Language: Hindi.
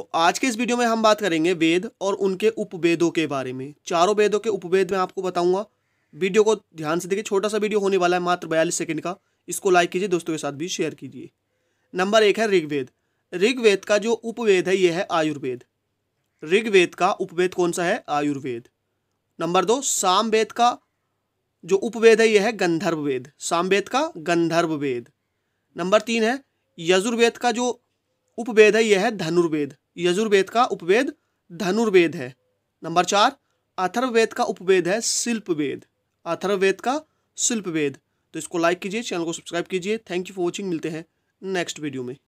तो आज के इस वीडियो में हम बात करेंगे वेद और उनके उपवेदों के बारे में चारों वेदों के उपवेद में आपको बताऊंगा वीडियो को ध्यान से देखिए छोटा सा वीडियो होने वाला है मात्र बयालीस सेकंड का इसको लाइक कीजिए दोस्तों के साथ भी शेयर कीजिए नंबर एक है ऋग्वेद ऋग्वेद का जो उपवेद है यह है आयुर्वेद ऋग्वेद का उपवेद कौन सा है आयुर्वेद नंबर दो सामवेद का जो उपवेद है यह है गंधर्व वेद सामवेद का गंधर्व वेद नंबर तीन है यजुर्वेद का जो उपवेद है यह धनुर्वेद यजुर्वेद का उपवेद धनुर्वेद है नंबर चार अथर्ववेद का उपवेद है शिल्पवेद अथर्ववेद का शिल्पवेद तो इसको लाइक कीजिए चैनल को सब्सक्राइब कीजिए थैंक यू फॉर वॉचिंग मिलते हैं नेक्स्ट वीडियो में